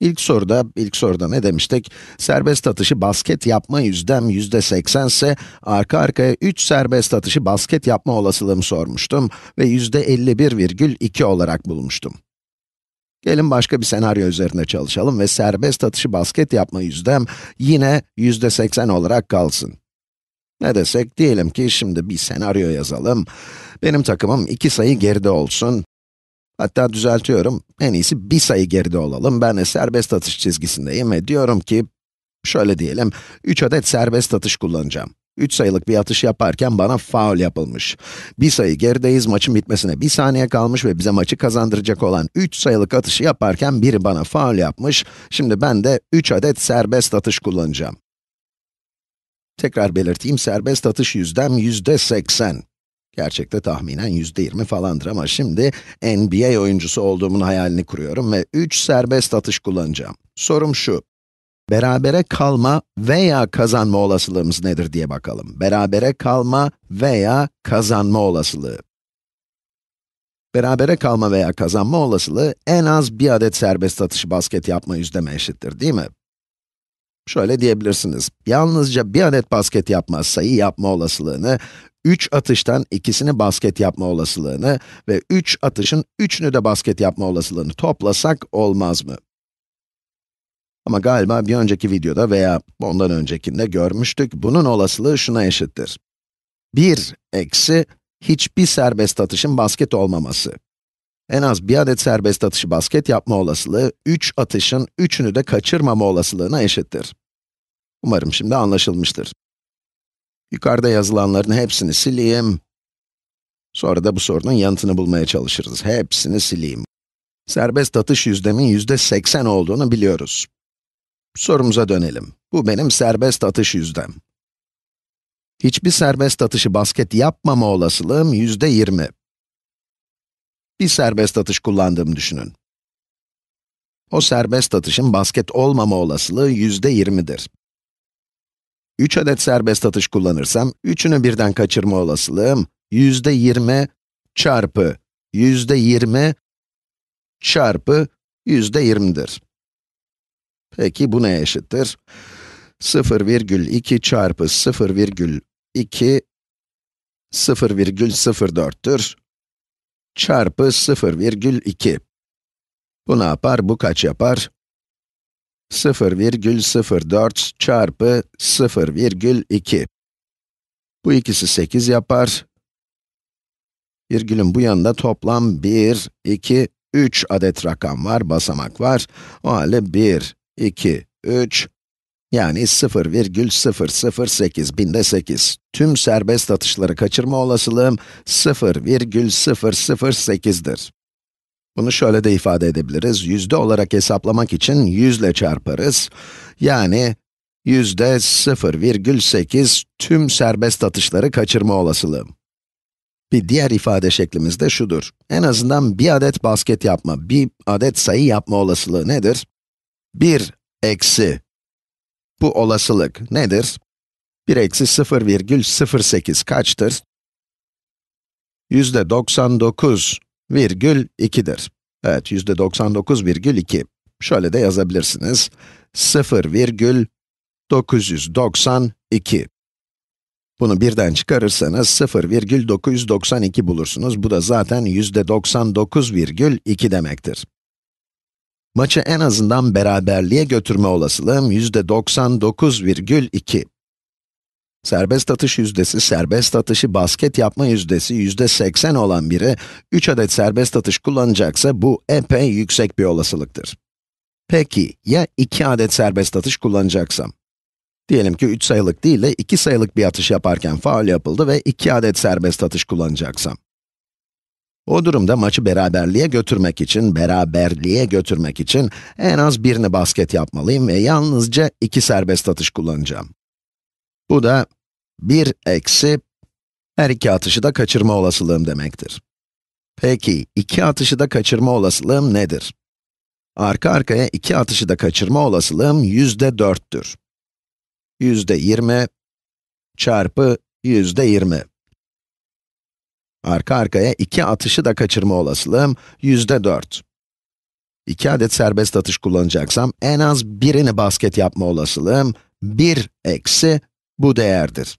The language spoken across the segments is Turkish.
İlk soruda, ilk soruda ne demiştik? Serbest atışı basket yapma yüzdem yüzde %80 ise arka arkaya 3 serbest atışı basket yapma olasılığımı sormuştum ve yüzde %51,2 olarak bulmuştum. Gelin başka bir senaryo üzerinde çalışalım ve serbest atışı basket yapma yüzdem yine yüzde %80 olarak kalsın. Ne desek, diyelim ki şimdi bir senaryo yazalım. Benim takımım iki sayı geride olsun Hatta düzeltiyorum, en iyisi bir sayı geride olalım. Ben de serbest atış çizgisindeyim ve diyorum ki, şöyle diyelim, 3 adet serbest atış kullanacağım. 3 sayılık bir atış yaparken bana faul yapılmış. Bir sayı gerideyiz, maçın bitmesine bir saniye kalmış ve bize maçı kazandıracak olan 3 sayılık atışı yaparken biri bana faul yapmış. Şimdi ben de 3 adet serbest atış kullanacağım. Tekrar belirteyim, serbest atış yüzdem yüzde 80. Gerçekte tahminen %20 falandır ama şimdi NBA oyuncusu olduğumun hayalini kuruyorum ve 3 serbest atış kullanacağım. Sorum şu, berabere kalma veya kazanma olasılığımız nedir diye bakalım. Berabere kalma veya kazanma olasılığı. Berabere kalma veya kazanma olasılığı en az bir adet serbest atışı basket yapma yüzdeme eşittir, değil mi? Şöyle diyebilirsiniz, yalnızca bir adet basket yapma sayı yapma olasılığını, 3 atıştan ikisini basket yapma olasılığını ve 3 üç atışın 3'ünü de basket yapma olasılığını toplasak olmaz mı? Ama galiba bir önceki videoda veya ondan öncekinde görmüştük, bunun olasılığı şuna eşittir. 1 eksi hiçbir serbest atışın basket olmaması. En az bir adet serbest atışı basket yapma olasılığı, 3 atışın 3'ünü de kaçırmama olasılığına eşittir. Umarım şimdi anlaşılmıştır. Yukarıda yazılanların hepsini sileyim. Sonra da bu sorunun yanıtını bulmaya çalışırız. Hepsini sileyim. Serbest atış yüzdemin yüzde 80 olduğunu biliyoruz. Sorumuza dönelim. Bu benim serbest atış yüzdem. Hiçbir serbest atışı basket yapmama olasılığım yüzde 20. Bir serbest atış kullandığımı düşünün. O serbest atışın basket olmama olasılığı yüzde %20'dir. 3 adet serbest atış kullanırsam, üçünü birden kaçırma olasılığım yüzde %20 çarpı yüzde %20 çarpı yüzde %20'dir. Peki bu neye eşittir? 0,2 çarpı 0,2 0,04'tür çarpı 0,2. Bu ne yapar? Bu kaç yapar? 0,04 çarpı 0,2. Bu ikisi 8 yapar. Virgülün bu yanında toplam 1, 2, 3 adet rakam var, basamak var. O halde 1, 2, 3, yani 0,008 binde 8. Tüm serbest atışları kaçırma olasılığım 0,008'dir. Bunu şöyle de ifade edebiliriz. Yüzde olarak hesaplamak için 100 ile çarparız. Yani yüzde 0,8 tüm serbest atışları kaçırma olasılığım. Bir diğer ifade şeklimiz de şudur. En azından bir adet basket yapma, bir adet sayı yapma olasılığı nedir? 1 eksi bu olasılık nedir? 1 eksi 0,08 kaçtır? %99,2'dir. Evet, %99,2. Şöyle de yazabilirsiniz. 0,992. Bunu birden çıkarırsanız 0,992 bulursunuz. Bu da zaten %99,2 demektir. Maçı en azından beraberliğe götürme olasılığım yüzde %99,2. Serbest atış yüzdesi, serbest atışı basket yapma yüzdesi yüzde %80 olan biri, 3 adet serbest atış kullanacaksa bu epey yüksek bir olasılıktır. Peki, ya 2 adet serbest atış kullanacaksam? Diyelim ki 3 sayılık değil de 2 sayılık bir atış yaparken faul yapıldı ve 2 adet serbest atış kullanacaksam. O durumda maçı beraberliğe götürmek için, beraberliğe götürmek için en az birini basket yapmalıyım ve yalnızca iki serbest atış kullanacağım. Bu da 1 eksi her iki atışı da kaçırma olasılığım demektir. Peki, iki atışı da kaçırma olasılığım nedir? Arka arkaya iki atışı da kaçırma olasılığım yüzde dörttür. Yüzde yirmi çarpı yüzde yirmi. Arka arkaya iki atışı da kaçırma olasılığım yüzde dört. İki adet serbest atış kullanacaksam en az birini basket yapma olasılığım 1 eksi bu değerdir.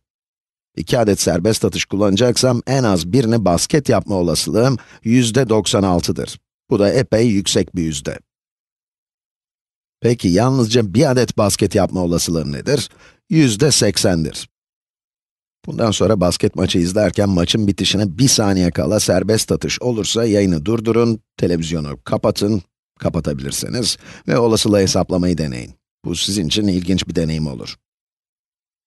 İki adet serbest atış kullanacaksam en az birini basket yapma olasılığım yüzde 96'dır. Bu da epey yüksek bir yüzde. Peki yalnızca bir adet basket yapma olasılığım nedir? Yüzde 80'dir. Bundan sonra basket maçı izlerken maçın bitişine bir saniye kala serbest atış olursa yayını durdurun, televizyonu kapatın, kapatabilirseniz ve olasılığı hesaplamayı deneyin. Bu sizin için ilginç bir deneyim olur.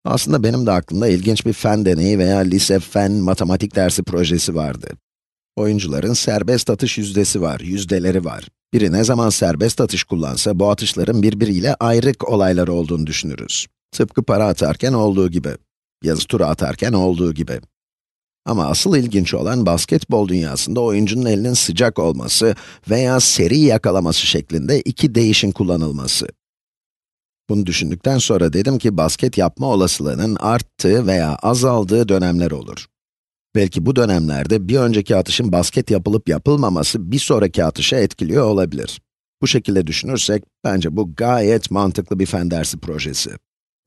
Aslında benim de aklımda ilginç bir fen deneyi veya lise fen matematik dersi projesi vardı. Oyuncuların serbest atış yüzdesi var, yüzdeleri var. Biri ne zaman serbest atış kullansa bu atışların birbiriyle ayrık olaylar olduğunu düşünürüz. Tıpkı para atarken olduğu gibi. Yazı tura atarken olduğu gibi. Ama asıl ilginç olan basketbol dünyasında oyuncunun elinin sıcak olması veya seri yakalaması şeklinde iki değişin kullanılması. Bunu düşündükten sonra dedim ki basket yapma olasılığının arttığı veya azaldığı dönemler olur. Belki bu dönemlerde bir önceki atışın basket yapılıp yapılmaması bir sonraki atışa etkiliyor olabilir. Bu şekilde düşünürsek, bence bu gayet mantıklı bir fen dersi projesi.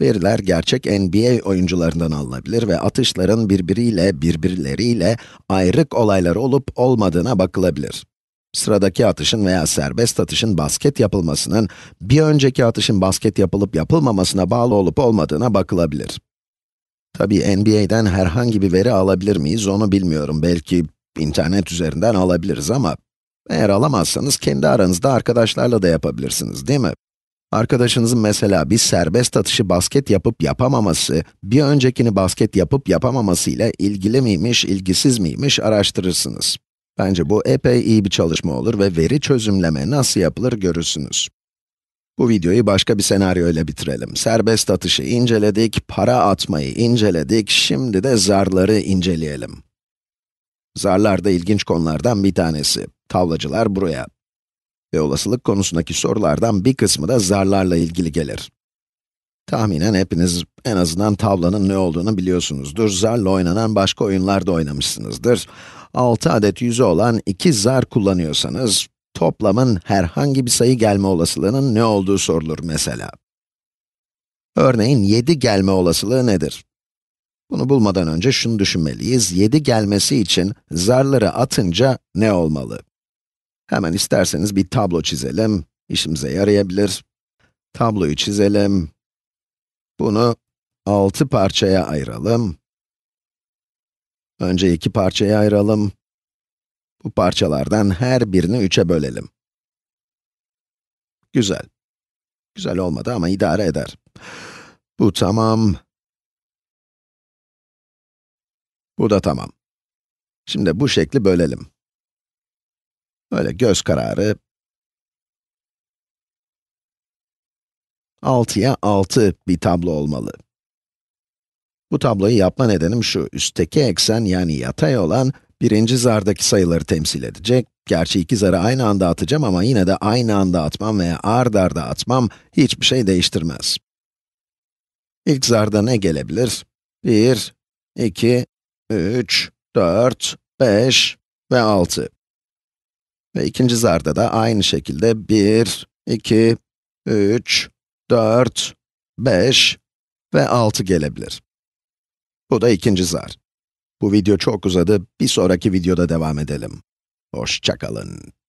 Veriler gerçek NBA oyuncularından alınabilir ve atışların birbiriyle, birbirleriyle ayrık olaylar olup olmadığına bakılabilir. Sıradaki atışın veya serbest atışın basket yapılmasının, bir önceki atışın basket yapılıp yapılmamasına bağlı olup olmadığına bakılabilir. Tabii NBA'den herhangi bir veri alabilir miyiz onu bilmiyorum. Belki internet üzerinden alabiliriz ama eğer alamazsanız kendi aranızda arkadaşlarla da yapabilirsiniz, değil mi? Arkadaşınızın mesela bir serbest atışı basket yapıp yapamaması, bir öncekini basket yapıp yapamaması ile ilgili miymiş, ilgisiz miymiş araştırırsınız. Bence bu epey iyi bir çalışma olur ve veri çözümleme nasıl yapılır görürsünüz. Bu videoyu başka bir senaryo ile bitirelim. Serbest atışı inceledik, para atmayı inceledik, şimdi de zarları inceleyelim. Zarlar da ilginç konulardan bir tanesi. Tavlacılar buraya, ve olasılık konusundaki sorulardan bir kısmı da zarlarla ilgili gelir. Tahminen hepiniz en azından tavlanın ne olduğunu biliyorsunuzdur. Zarla oynanan başka oyunlarda oynamışsınızdır. 6 adet yüzü olan 2 zar kullanıyorsanız, toplamın herhangi bir sayı gelme olasılığının ne olduğu sorulur mesela. Örneğin 7 gelme olasılığı nedir? Bunu bulmadan önce şunu düşünmeliyiz, 7 gelmesi için zarları atınca ne olmalı? Hemen isterseniz bir tablo çizelim. İşimize yarayabilir. Tabloyu çizelim. Bunu 6 parçaya ayıralım. Önce iki parçaya ayıralım. Bu parçalardan her birini 3'e bölelim. Güzel. Güzel olmadı ama idare eder. Bu tamam. Bu da tamam. Şimdi bu şekli bölelim. Öyle göz kararı 6'ya 6 bir tablo olmalı. Bu tabloyu yapma nedenim şu, üstteki eksen yani yatay olan birinci zardaki sayıları temsil edecek. Gerçi iki zarı aynı anda atacağım ama yine de aynı anda atmam veya ard arda atmam hiçbir şey değiştirmez. İlk zarda ne gelebilir? 1, 2, 3, 4, 5 ve 6. Ve ikinci zarda da aynı şekilde 1, 2, 3, 4, 5 ve 6 gelebilir. Bu da ikinci zar. Bu video çok uzadı, bir sonraki videoda devam edelim. Hoşçakalın.